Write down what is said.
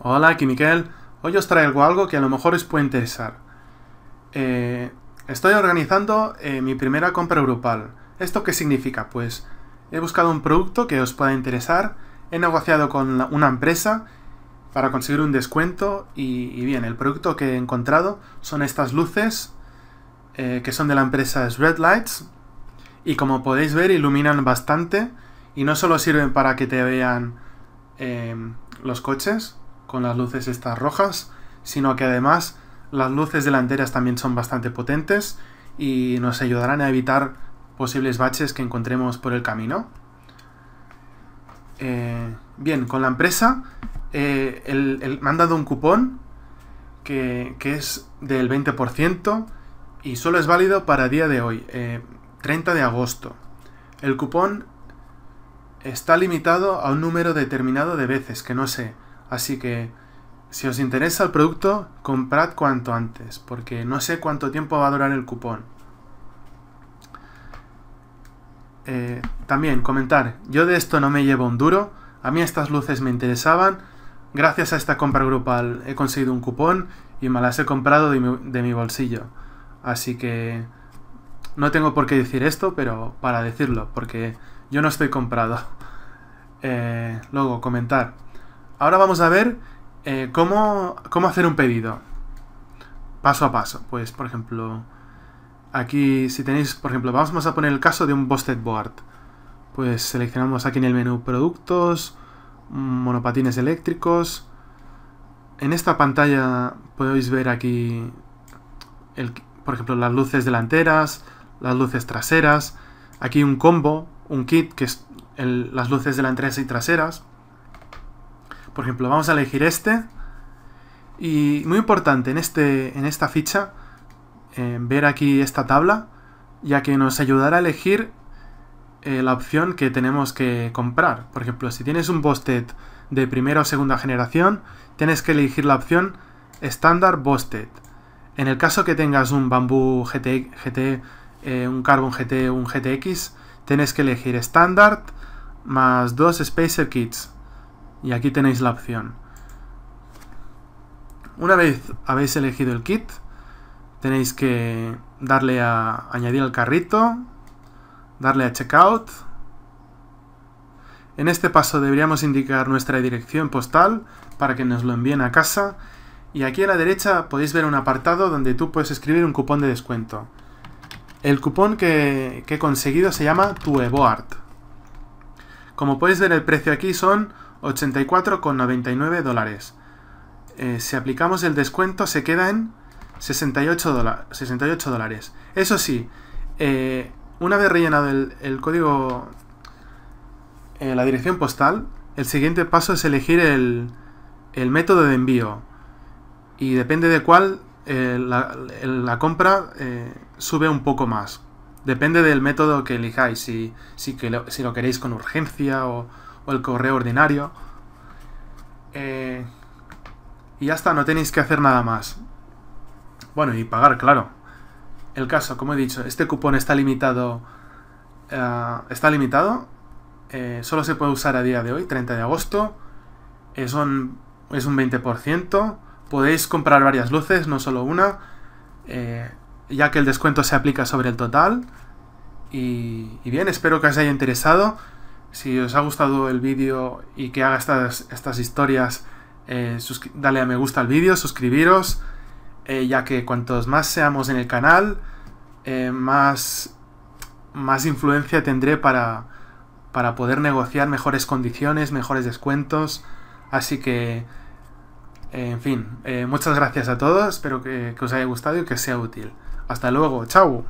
Hola, aquí Miquel. Hoy os traigo algo que a lo mejor os puede interesar. Eh, estoy organizando eh, mi primera compra grupal. ¿Esto qué significa? Pues he buscado un producto que os pueda interesar, he negociado con una empresa para conseguir un descuento y, bien, el producto que he encontrado son estas luces eh, que son de la empresa Red Lights y como podéis ver iluminan bastante y no solo sirven para que te vean los coches, con las luces estas rojas, sino que además las luces delanteras también son bastante potentes y nos ayudarán a evitar posibles baches que encontremos por el camino. Eh, bien, con la empresa eh, el, me han dado un cupón que, es del 20% y solo es válido para día de hoy, 30 eh, de agosto. El cupón está limitado a un número determinado de veces, que no sé, Así que si os interesa el producto, comprad cuanto antes, porque no sé cuánto tiempo va a durar el cupón. Eh, también comentar, yo de esto no me llevo un duro, a mí estas luces me interesaban, gracias a esta compra grupal he conseguido un cupón y me las he comprado de mi, bolsillo. Así que no tengo por qué decir esto, pero para decirlo, porque yo no estoy comprado. Eh, luego, comentar. Ahora vamos a ver eh, cómo, hacer un pedido. Paso a paso. Pues, por ejemplo, aquí si tenéis, por ejemplo, vamos a poner el caso de un Busted Board. Pues seleccionamos aquí en el menú Productos, Monopatines eléctricos. En esta pantalla podéis ver aquí, por ejemplo, las luces delanteras, las luces traseras. Aquí un combo, un kit, que es las luces delanteras y traseras. Por ejemplo, vamos a elegir este. Y muy importante en, este, en esta ficha, eh, ver aquí esta tabla, ya que nos ayudará a elegir eh, la opción que tenemos que comprar. Por ejemplo, si tienes un Bosted de primera o segunda generación, tienes que elegir la opción Standard Bosted. En el caso que tengas un bambú GT, eh, un Carbon GT, un GTX, tienes que elegir Standard más dos Spacer Kits y aquí tenéis la opción. Una vez habéis elegido el kit, tenéis que darle a añadir al carrito, darle a checkout. En este paso deberíamos indicar nuestra dirección postal para que nos lo envíen a casa. Y aquí a la derecha podéis ver un apartado donde tú puedes escribir un cupón de descuento. El cupón que, que he conseguido se llama Tueboard. Como podéis ver el precio aquí son 84,99 dólares. Eh, si aplicamos el descuento se queda en 68, 68 dólares. Eso sí, eh, una vez rellenado el, código, en eh, la dirección postal, el siguiente paso es elegir el, método de envío. Y depende de cuál, la, compra sube un poco más. Depende del método que elijáis, si lo queréis con urgencia o o el correo ordinario. Eh, y ya está, no tenéis que hacer nada más. Bueno, y pagar, claro. El caso, como he dicho, este cupón está limitado. Eh, está limitado. Eh, solo se puede usar a día de hoy, 30 de agosto. Es un, es un 20%. Podéis comprar varias luces, no solo una. ya que el descuento se aplica sobre el total. Y, y bien, espero que os haya interesado. Si os ha gustado el vídeo y que haga estas, historias, eh, dale a me gusta al vídeo, suscribiros, eh, ya que cuantos más seamos en el canal, eh, más, más influencia tendré para, para poder negociar mejores condiciones, mejores descuentos. Así que, en fin, muchas gracias a todos, espero que, que os haya gustado y que sea útil. Hasta luego, chao.